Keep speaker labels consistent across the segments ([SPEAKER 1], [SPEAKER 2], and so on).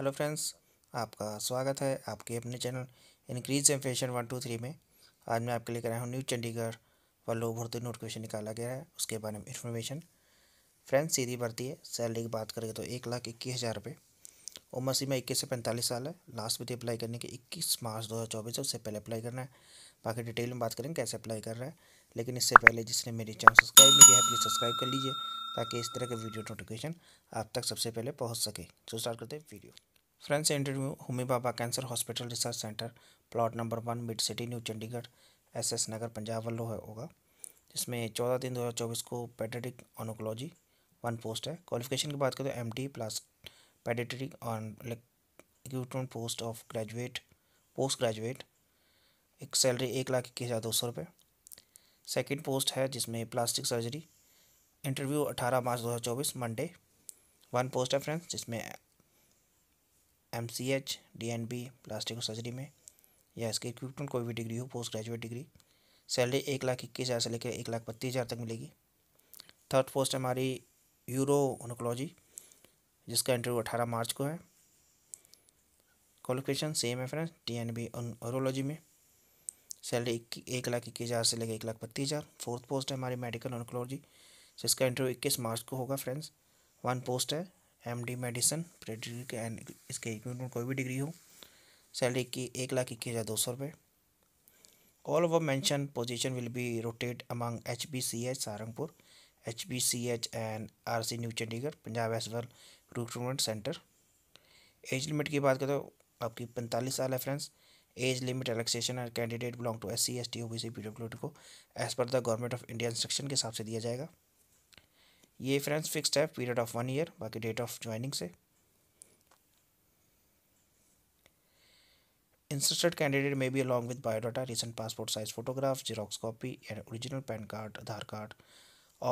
[SPEAKER 1] hello friends आपका स्वागत है आपके अपने channel increase M fashion one two three में आज मैं आपके लिए कराया हूँ न्यू चंडीगढ़ व लो भर्ती नोटिफिकेशन निकाला गया है उसके बारे में इन्फॉर्मेशन फ्रेंड्स सीधी भर्ती है सैलरी की बात करें तो एक लाख इक्कीस हज़ार रुपये उम्र सीमा इक्कीस से पैंतालीस साल है लास्ट विधि अप्लाई करने के इक्कीस मार्च दो हज़ार चौबीस है उससे पहले अप्लाई करना है बाकी डिटेल में बात करेंगे कैसे अप्लाई कर रहा है लेकिन इससे पहले जिसने मेरे चैनल सब्सक्राइब नहीं किया है प्लीज़ सब्सक्राइब कर लीजिए ताकि इस तरह के वीडियो नोटिफिकेशन आप तक सबसे पहले पहुंच सके तो स्टार्ट करते हैं video friends interview Homi Bhabha cancer hospital research centre plot number one mid city new Chandigarh S S Nagar Punjab है होगा जिसमें चौदह तीन दो हज़ार चौबीस को पेडेटिक ऑनोकोलॉजी वन पोस्ट है क्वालिफिकेशन की बात करें तो M D plus paediatric on post of graduate post graduate एक सैलरी एक लाख इक्कीस हज़ार दो सौ रुपये सेकेंड पोस्ट है जिसमें प्लास्टिक सर्जरी इंटरव्यू अठारह मार्च दो हज़ार चौबीस मंडे वन पोस्ट है फ्रेंड्स जिसमें M C H D N B plastic surgery में या इसके इक्विपमेंट कोई भी डिग्री हो पोस्ट ग्रेजुएट डिग्री सैलरी एक लाख इक्कीस हज़ार से लेकर एक लाख बत्तीस हज़ार तक मिलेगी थर्ड पोस्ट है हमारी यूरो ओनकोलॉजी जिसका इंटरव्यू अठारह मार्च को है क्वालिफिकेशन सेम है friends D N B urology में सैलरी एक लाख इक्कीस हज़ार से लेकर एक लाख बत्तीस हज़ार फोर्थ पोस्ट है हमारी मेडिकल ओनकोलॉजी जिसका इंटरव्यू इक्कीस मार्च को होगा फ्रेंड्स वन पोस्ट है एम डी मेडिसिन प्रेडिग्री एंड इसके इक्विपमेंट कोई भी डिग्री हो सैलरी की एक लाख इक्कीस हज़ार दो सौ रुपये all over mention position will be rotate among H B C H Saharanpur H B C H and R C new Chandigarh Punjab as well recruitment centre age limit की बात करें तो आपकी पैंतालीस साल है friends age limit relaxation and candidate belong to S C S T O B C P W T को age पर the government of India instruction के हिसाब से दिया जाएगा ये फ्रेंड्स फिक्स्ड है पीरियड ऑफ वन ईयर बाकी डेट ऑफ ज्वाइनिंग से interested candidate may be along with biodata recent passport size photograph xerox copy and original pan card Aadhaar card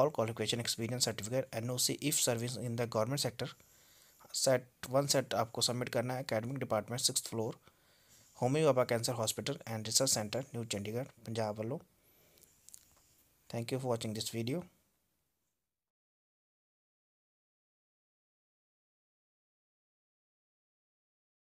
[SPEAKER 1] all qualification experience certificate N O C if service in the government sector set one set आपको submit करना है academic department six floor होम्योपा cancer hospital and research centre new Chandigarh Punjab वालों thank you for watching this video